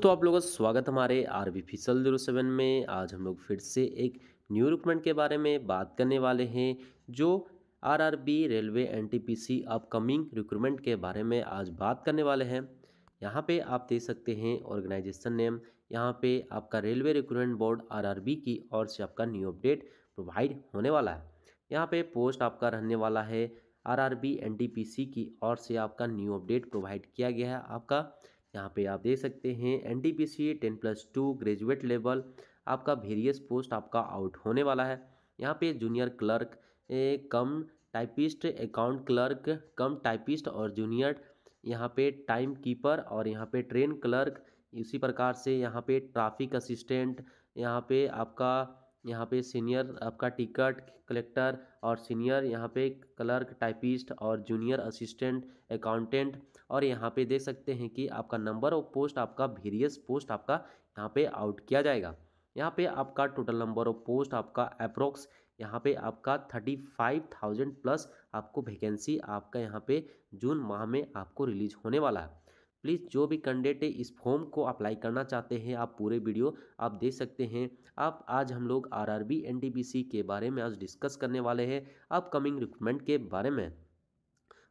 दोस्तों आप लोगों का स्वागत हमारे आर बी फिसल जीरो सेवन में आज हम लोग फिर से एक न्यू रिक्रूटमेंट के बारे में बात करने वाले हैं जो RRB railway NTPC upcoming recruitment के बारे में आज बात करने वाले हैं यहाँ पे आप देख सकते हैं ऑर्गेनाइजेशन नेम यहाँ पे आपका रेलवे रिक्रूटमेंट बोर्ड बी की ओर से आपका न्यू अपडेट प्रोवाइड होने वाला है यहाँ पे पोस्ट आपका रहने वाला है पी सी की ओर से आपका न्यू अपडेट प्रोवाइड किया गया है आपका यहाँ पे आप देख सकते हैं N T P C ten plus two graduate level आपका वेरियस पोस्ट आपका आउट होने वाला है यहाँ पे जूनियर क्लर्क ए, cum typist account clerk cum typist और जूनियर यहाँ पे टाइम कीपर और यहाँ पे ट्रेन क्लर्क इसी प्रकार से यहाँ पे ट्राफिक असिस्टेंट यहाँ पे आपका यहाँ पे सीनियर आपका टिकट कलेक्टर और सीनियर यहाँ पे क्लर्क टाइपिस्ट और जूनियर असिस्टेंट अकाउंटेंट और यहाँ पे देख सकते हैं कि आपका नंबर ऑफ पोस्ट आपका वेरियस पोस्ट आपका यहाँ पे आउट किया जाएगा यहाँ पे आपका टोटल नंबर ऑफ पोस्ट आपका अप्रोक्स यहाँ पे आपका थर्टी फाइव थाउजेंड प्लस आपको वैकेंसी आपका यहाँ पे जून माह में आपको रिलीज होने वाला है प्लीज़ जो भी कैंडिडेट इस फॉर्म को अप्लाई करना चाहते हैं आप पूरे वीडियो आप देख सकते हैं आप आज हम लोग आरआरबी एनटीपीसी के बारे में आज डिस्कस करने वाले हैं अपकमिंग रिक्रूटमेंट के बारे में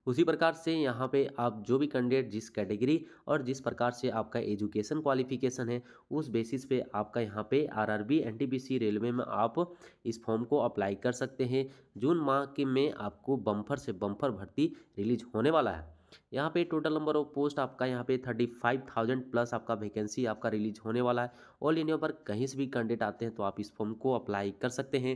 उसी प्रकार से यहाँ पे आप जो भी कैंडिडेट जिस कैटेगरी और जिस प्रकार से आपका एजुकेशन क्वालिफिकेशन है उस बेसिस पे आपका यहाँ पे आरआरबी एनटीपीसी रेलवे में आप इस फॉर्म को अप्लाई कर सकते हैं जून माह के में आपको बम्फर से बम्फर भर्ती रिलीज होने वाला है यहाँ पे टोटल नंबर ऑफ पोस्ट आपका यहाँ पे थर्टी फाइव थाउजेंड प्लस आपका वैकेंसी आपका रिलीज होने वाला है ऑल इंडिया पर कहीं से भी कैंडिडेट आते हैं तो आप इस फॉर्म को अप्लाई कर सकते हैं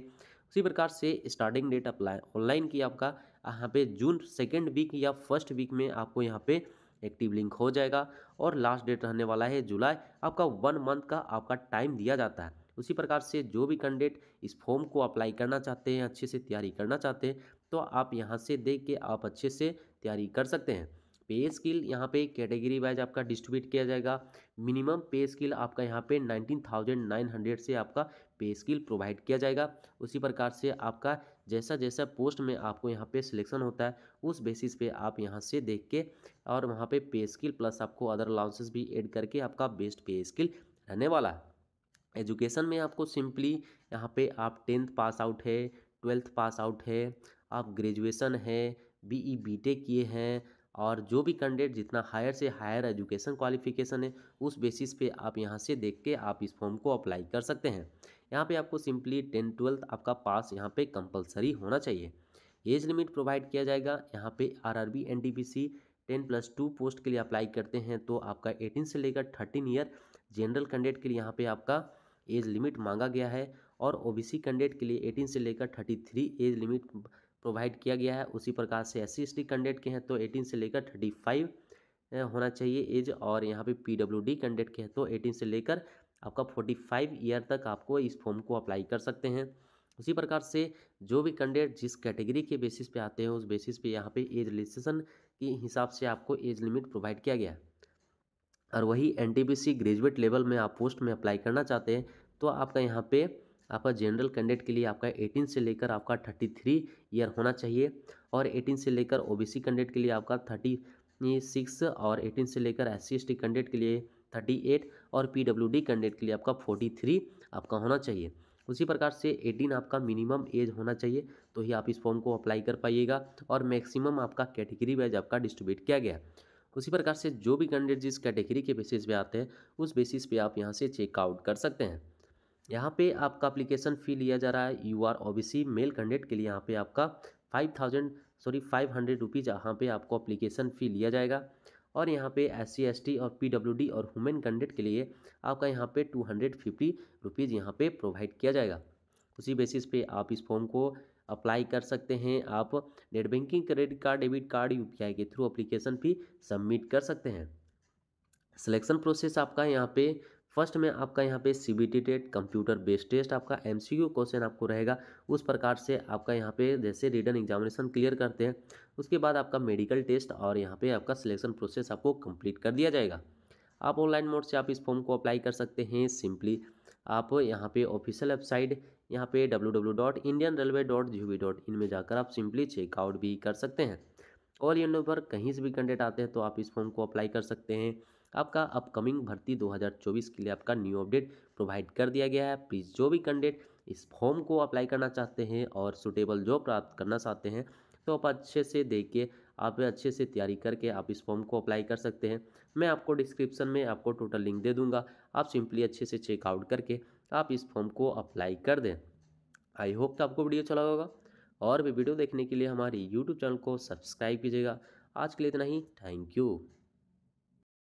उसी प्रकार से स्टार्टिंग डेट अप्लाई ऑनलाइन की आपका यहाँ पे जून सेकेंड वीक या फर्स्ट वीक में आपको यहाँ पे एक्टिव लिंक हो जाएगा और लास्ट डेट रहने वाला है जुलाई आपका वन मंथ का आपका टाइम दिया जाता है उसी प्रकार से जो भी कैंडिडेट इस फॉर्म को अप्लाई करना चाहते हैं अच्छे से तैयारी करना चाहते हैं तो आप यहाँ से देख के आप अच्छे से तैयारी कर सकते हैं पे स्किल यहाँ पे कैटेगरी वाइज आपका डिस्ट्रीब्यूट किया जाएगा मिनिमम पे स्किल आपका यहाँ पे हंड्रेड से आपका पे स्किल प्रोवाइड किया जाएगा उसी प्रकार से आपका जैसा जैसा पोस्ट में आपको यहाँ पे सिलेक्शन होता है उस बेसिस पे आप यहाँ से देख के और वहाँ पे पे स्किल प्लस आपको अदर अलाउंसेस भी एड करके आपका बेस्ट पे स्किल रहने वाला है एजुकेशन में आपको सिंपली यहाँ पे आप टेंथ पास आउट है ट्वेल्थ पास आउट है आप ग्रेजुएशन है बी ई बी टेक किए हैं और जो भी कैंडिडेट जितना हायर से हायर एजुकेशन क्वालिफिकेशन है उस बेसिस पे आप यहाँ से देख के आप इस फॉर्म को अप्लाई कर सकते हैं यहाँ पे आपको सिंपली टेन ट्वेल्थ आपका पास यहाँ पे कंपलसरी होना चाहिए एज लिमिट प्रोवाइड किया जाएगा यहाँ पे R R B N T P C ten plus two post के लिए अप्लाई करते हैं तो आपका एटीन से लेकर थर्टीन ईयर जनरल कैंडिडेट के लिए यहाँ पर आपका एज लिमिट मांगा गया है और ओ सी कैंडिडेट के लिए एटीन से लेकर thirty three age limit provide किया गया है उसी प्रकार से एस सी कैंडिडेट के हैं तो एटीन से लेकर थर्टी फाइव होना चाहिए एज और यहाँ पे पी डब्ल्यू डी कैंडिडेट के हैं तो एटीन से लेकर आपका फोर्टी फाइव ईयर तक आपको इस फॉर्म को अप्लाई कर सकते हैं उसी प्रकार से जो भी कैंडिडेट जिस कैटेगरी के बेसिस पे आते हैं उस बेसिस पे यहाँ पे एज रजिस्ट्रेशन के हिसाब से आपको एज लिमिट प्रोवाइड किया गया और वही एन ग्रेजुएट लेवल में आप पोस्ट में अप्लाई करना चाहते हैं तो आपका यहाँ पर आपका जनरल कैंडिडेट के लिए आपका 18 से लेकर आपका 33 ईयर होना चाहिए और 18 से लेकर ओबीसी कैंडिडेट के लिए आपका 36 और 18 से लेकर एस सी कैंडिडेट के लिए 38 और पीडब्ल्यूडी कैंडिडेट के लिए आपका 43 आपका होना चाहिए उसी प्रकार से 18 आपका मिनिमम एज होना चाहिए तो ही आप इस फॉर्म को अप्लाई कर पाइएगा और मैक्सिमम आपका कैटेगरी वाइज आपका डिस्ट्रीब्यूट किया गया उसी प्रकार से जो भी कैंडिडेट जिस कैटेगरी के बेसिस पे आते हैं उस बेसिस पे आप यहाँ से चेकआउट कर सकते हैं यहाँ पे आपका अप्लीकेशन फ़ी लिया जा रहा है U R O B C male candidate के लिए यहाँ पे आपका five thousand sorry five hundred rupees यहाँ पर आपको अप्लीकेशन फ़ी लिया जाएगा और यहाँ पे एस सी और पी और हुमेन कैंडिडेट के लिए आपका यहाँ पे टू हंड्रेड फिफ्टी रुपीज़ यहाँ पर प्रोवाइड किया जाएगा उसी बेसिस पे आप इस फॉर्म को अप्लाई कर सकते हैं आप net banking credit card debit card यू के थ्रू अप्लीकेशन फ़ी सबमिट कर सकते हैं सिलेक्शन प्रोसेस आपका यहाँ पे फर्स्ट में आपका यहाँ पे सी बी टी टेट कंप्यूटर बेस्ड टेस्ट आपका एम सी यू क्वेश्चन आपको रहेगा उस प्रकार से आपका यहाँ पे जैसे रिटर्न एग्जामिनेशन क्लियर करते हैं उसके बाद आपका मेडिकल टेस्ट और यहाँ पे आपका सिलेक्शन प्रोसेस आपको कंप्लीट कर दिया जाएगा आप ऑनलाइन मोड से आप इस फॉर्म को अप्लाई कर सकते हैं सिंपली आप यहाँ पे ऑफिशियल वेबसाइट यहाँ पे W W dot Indian railway dot G V dot in में जाकर आप सिंपली चेकआउट भी कर सकते हैं ऑल इंडिया पर कहीं से भी कैंडिडेट आते हैं तो आप इस फॉर्म को अप्लाई कर सकते हैं आपका अपकमिंग भर्ती 2024 के लिए आपका न्यू अपडेट प्रोवाइड कर दिया गया है प्लीज़ जो भी कैंडिडेट इस फॉर्म को अप्लाई करना चाहते हैं और सुटेबल जॉब प्राप्त करना चाहते हैं तो आप अच्छे से देख के आप अच्छे से तैयारी करके आप इस फॉर्म को अप्लाई कर सकते हैं मैं आपको डिस्क्रिप्शन में आपको टोटल लिंक दे दूंगा आप सिंपली अच्छे से चेकआउट करके आप इस फॉर्म को अप्लाई कर दें आई होप तो आपको वीडियो चला अच्छा होगा और भी वीडियो देखने के लिए हमारे यूट्यूब चैनल को सब्सक्राइब कीजिएगा आज के लिए इतना ही थैंक यू